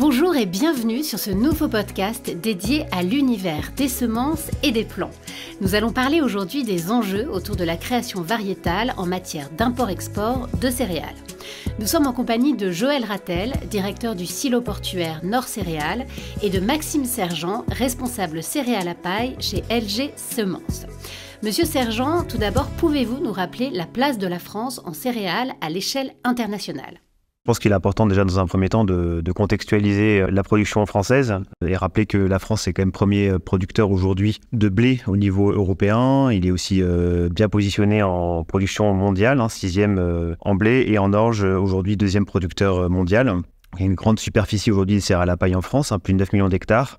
Bonjour et bienvenue sur ce nouveau podcast dédié à l'univers des semences et des plants. Nous allons parler aujourd'hui des enjeux autour de la création variétale en matière d'import-export de céréales. Nous sommes en compagnie de Joël Rattel, directeur du silo portuaire Nord Céréales, et de Maxime Sergent, responsable céréales à paille chez LG Semences. Monsieur Sergent, tout d'abord, pouvez-vous nous rappeler la place de la France en céréales à l'échelle internationale je pense qu'il est important déjà dans un premier temps de, contextualiser euh, la production française et rappeler que la France est quand même premier euh, producteur aujourd'hui de blé au niveau européen. Il est aussi euh, bien positionné en production mondiale, hein, sixième en blé et en orge aujourd'hui deuxième producteur mondial. Il y a une grande superficie aujourd'hui de serre à la paille en France, hein, plus de 9 millions d'hectares.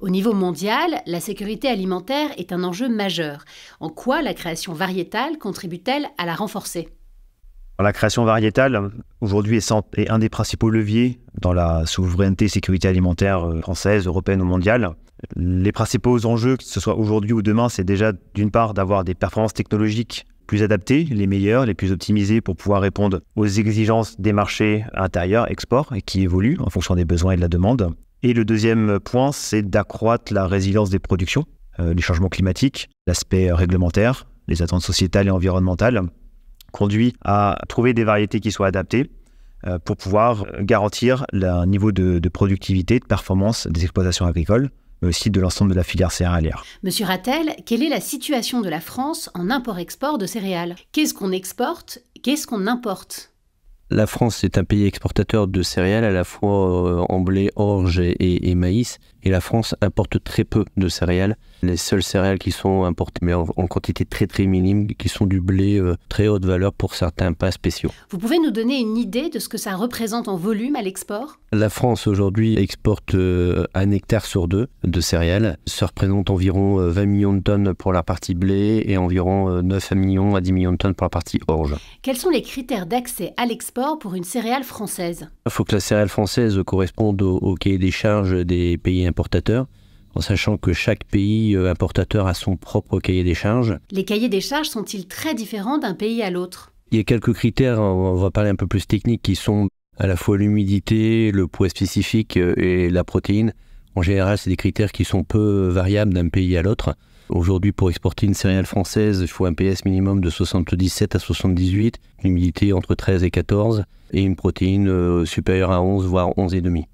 Au niveau mondial, la sécurité alimentaire est un enjeu majeur. En quoi la création variétale contribue-t-elle à la renforcer la création variétale, aujourd'hui, est, un des principaux leviers dans la souveraineté et sécurité alimentaire euh, française, européenne ou mondiale. Les principaux enjeux, que ce soit aujourd'hui ou demain, c'est déjà d'une part d'avoir des performances technologiques plus adaptées, les meilleures, les plus optimisées pour pouvoir répondre aux exigences des marchés intérieurs, export, et qui évoluent en fonction des besoins et de la demande. Et le deuxième point, c'est d'accroître la résilience des productions, euh, les changements climatiques, l'aspect réglementaire, les attentes sociétales et environnementales conduit à trouver des variétés qui soient adaptées euh, pour pouvoir euh, garantir le niveau de, productivité, de performance des exploitations agricoles, mais aussi de l'ensemble de la filière céréalière. Monsieur Rattel, quelle est la situation de la France en import-export de céréales Qu'est-ce qu'on exporte Qu'est-ce qu'on importe La France est un pays exportateur de céréales, à la fois en euh, blé, orge et maïs, et la France importe très peu de céréales les seules céréales qui sont importées, mais en, quantité très très minime, qui sont du blé euh, très haute valeur pour certains pains spéciaux. Vous pouvez nous donner une idée de ce que ça représente en volume à l'export La France aujourd'hui exporte euh, un hectare sur deux de céréales. Ça représente environ 20 euh, millions de tonnes pour la partie blé et environ 9 à 10 millions de tonnes pour la partie orge. Quels sont les critères d'accès à l'export pour une céréale française Il faut que la céréale française corresponde au, au cahier des charges des pays importateurs en sachant que chaque pays euh, importateur a son propre cahier des charges. Les cahiers des charges sont-ils très différents d'un pays à l'autre Il y a quelques critères, hein, on va parler un peu plus technique, qui sont à la fois l'humidité, le poids spécifique euh, et la protéine. En général, c'est des critères qui sont peu variables d'un pays à l'autre. Aujourd'hui, pour exporter une céréale française, il faut un PS minimum de 77 à 78, l'humidité humidité entre 13 et 14 et une protéine euh, supérieure à 11, voire 11,5.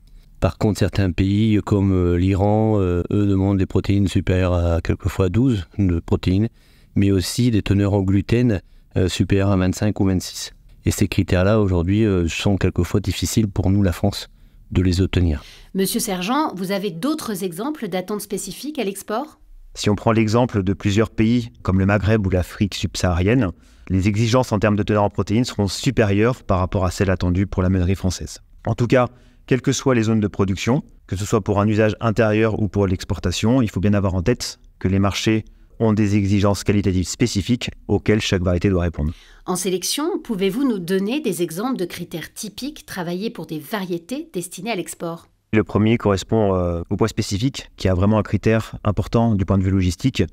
Par contre, certains pays comme euh, l'Iran, euh, eux demandent des protéines supérieures à quelquefois 12 de protéines, mais aussi des teneurs en gluten euh, supérieures à 25 ou 26. Et ces critères-là, aujourd'hui, sont quelquefois difficiles pour nous, la France, de les obtenir. Monsieur Sergent, vous avez d'autres exemples d'attentes spécifiques à l'export si on prend l'exemple de plusieurs pays comme le Maghreb ou l'Afrique subsaharienne, les exigences en termes de teneur en protéines seront supérieures par rapport à celles attendues pour la meunerie française. En tout cas, quelles que soient les zones de production, que ce soit pour un usage intérieur ou pour l'exportation, il faut bien avoir en tête que les marchés ont des exigences qualitatives spécifiques auxquelles chaque variété doit répondre. En sélection, pouvez-vous nous donner des exemples de critères typiques travaillés pour des variétés destinées à l'export Le premier correspond euh, au poids spécifique, qui a vraiment un critère important du point de vue logistique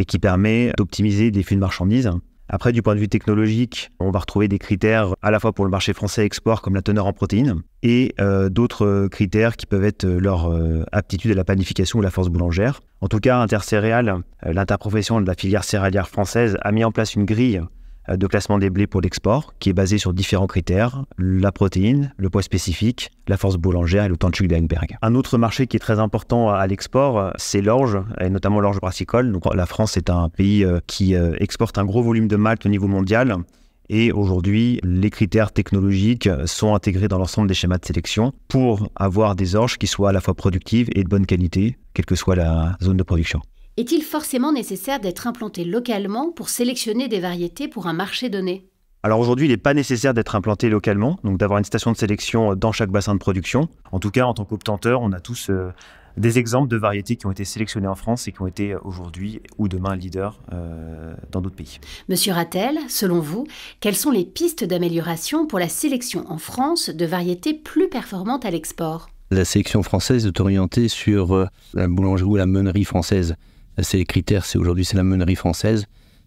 et qui permet d'optimiser des flux de marchandises. Après, du point de vue technologique, on va retrouver des critères à la fois pour le marché français export, comme la teneur en protéines, et euh, d'autres euh, critères qui peuvent être euh, leur aptitude à la panification ou la force boulangère. En tout cas, Intercéréales, l'interprofession de la filière céréalière française, a mis en place une grille euh, de classement des blés pour l'export, qui est basé sur différents critères, la protéine, le poids spécifique, la force boulangère et le temps de chute Un autre marché qui est très important euh, à l'export, euh, c'est l'orge, et notamment l'orge brassicole. la France est un pays qui exporte un gros volume de malt au niveau mondial. Et aujourd'hui, les critères technologiques sont intégrés dans l'ensemble des schémas de sélection pour avoir des orges qui soient à la fois productives et de bonne qualité, quelle que soit la zone de production. Est-il forcément nécessaire d'être implanté localement pour sélectionner des variétés pour un marché donné alors aujourd'hui, il n'est pas nécessaire d'être implanté localement, donc d'avoir une station de sélection euh, dans chaque bassin de production. En tout cas, en tant qu'obtenteur, on a tous euh, des exemples de variétés qui ont été sélectionnées en France et qui ont été euh, aujourd'hui ou demain leaders dans d'autres pays. Monsieur Rattel, selon vous, quelles sont les pistes d'amélioration pour la sélection en France de variétés plus performantes à l'export La sélection française est orientée sur la boulangerie ou la meunerie française c'est les critères, c'est aujourd'hui c'est la meunerie française.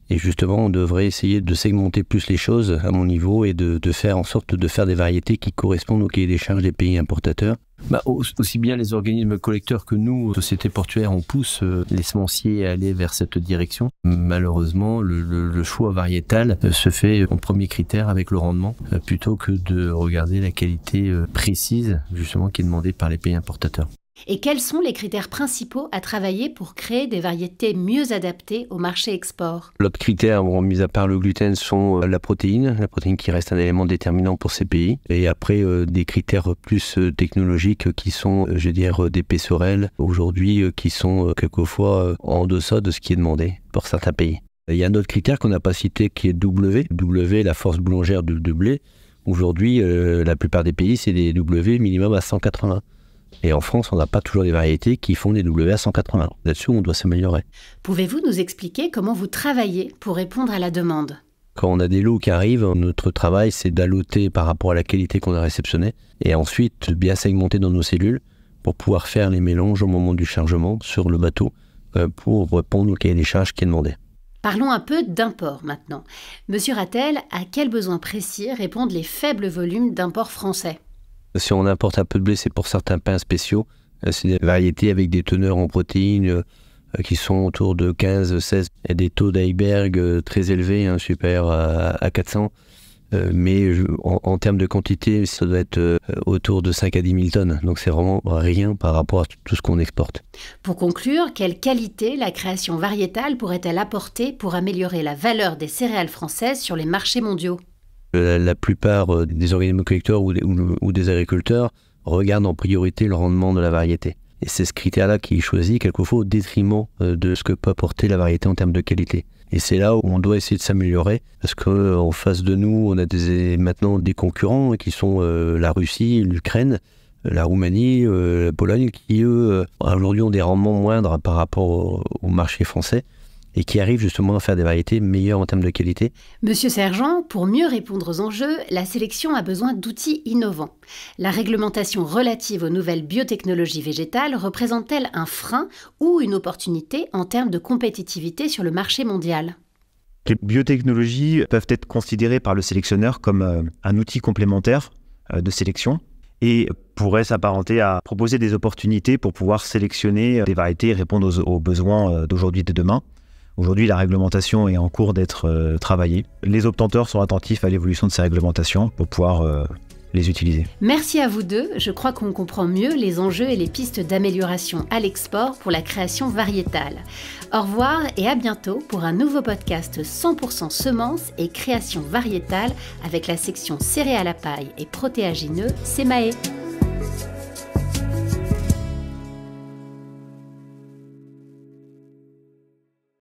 Et justement, on devrait essayer de segmenter plus les choses à mon niveau et de, faire en sorte de faire des variétés qui correspondent au cahier des charges des pays importateurs. Bah, aussi bien les organismes collecteurs que nous, sociétés portuaires, on pousse euh, les semenciers à aller vers cette direction. Malheureusement, le, choix variétal euh, se fait en premier critère avec le rendement, euh, plutôt que de regarder la qualité précise justement qui est demandée par les pays importateurs. Et quels sont les critères principaux à travailler pour créer des variétés mieux adaptées au marché export L'autre critère, mis à part le gluten, sont euh, la protéine, la protéine qui reste un élément déterminant pour ces pays. Et après, euh, des critères plus euh, technologiques qui sont, je veux dire, des pessorelles aujourd'hui qui sont quelquefois en deçà de ce qui est demandé pour certains pays. Il y a un autre critère qu'on n'a pas cité qui est W. W, la force boulangère du blé. Aujourd'hui, la plupart des pays, c'est des W minimum à 180. Et en France, on n'a pas toujours des variétés qui font des WA 180. Là-dessus, on doit s'améliorer. Pouvez-vous nous expliquer comment vous travaillez pour répondre à la demande quand on a des lots qui arrivent, notre travail, c'est d'alloter par rapport à la qualité qu'on a réceptionnée et ensuite bien segmenter dans nos cellules pour pouvoir faire les mélanges au moment du chargement sur le bateau euh, pour répondre au cahier des charges qui est demandé. Parlons un peu d'import maintenant. Monsieur Rattel, à quels besoins précis répondent les faibles volumes d'import français si on importe un peu de blé, c'est pour certains pains spéciaux. Euh, c'est des variétés avec des teneurs en protéines euh, euh, qui sont autour de 15-16 et des taux d'iceberg très élevés, supérieurs hein, super à, 400. mais en, en, termes de quantité, ça doit être autour de 5 à 10 000 tonnes. Donc c'est vraiment rien par rapport à tout ce qu'on exporte. Pour conclure, quelle qualité la création variétale pourrait-elle apporter pour améliorer la valeur des céréales françaises sur les marchés mondiaux la, plupart euh, des organismes collecteurs ou, des agriculteurs regardent en priorité le rendement de la variété. Et c'est ce critère-là qui est choisi quelquefois au détriment euh, de ce que peut apporter la variété en termes de qualité. Et c'est là où on doit essayer de s'améliorer, parce qu'en euh, face de nous, on a maintenant des concurrents qui sont la Russie, l'Ukraine, la Roumanie, la Pologne, qui eux, aujourd'hui ont des rendements moindres par rapport au marché français et qui arrivent justement à faire des variétés meilleures en termes de qualité. Monsieur Sergent, pour mieux répondre aux enjeux, la sélection a besoin d'outils innovants. La réglementation relative aux nouvelles biotechnologies végétales représente-t-elle un frein ou une opportunité en termes de compétitivité sur le marché mondial les biotechnologies peuvent être considérées par le sélectionneur comme euh, un outil complémentaire euh, de sélection et pourrait s'apparenter à proposer des opportunités pour pouvoir sélectionner euh, des variétés et répondre aux besoins d'aujourd'hui et de demain. Aujourd'hui, la réglementation est en cours d'être euh, travaillée. Les obtenteurs sont attentifs à l'évolution de ces réglementations pour pouvoir euh, les utiliser. Merci à vous deux. Je crois qu'on comprend mieux les enjeux et les pistes d'amélioration à l'export pour la création variétale. Au revoir et à bientôt pour un nouveau podcast 100% semences et création variétale avec la section céréales à paille et protéagineux, c'est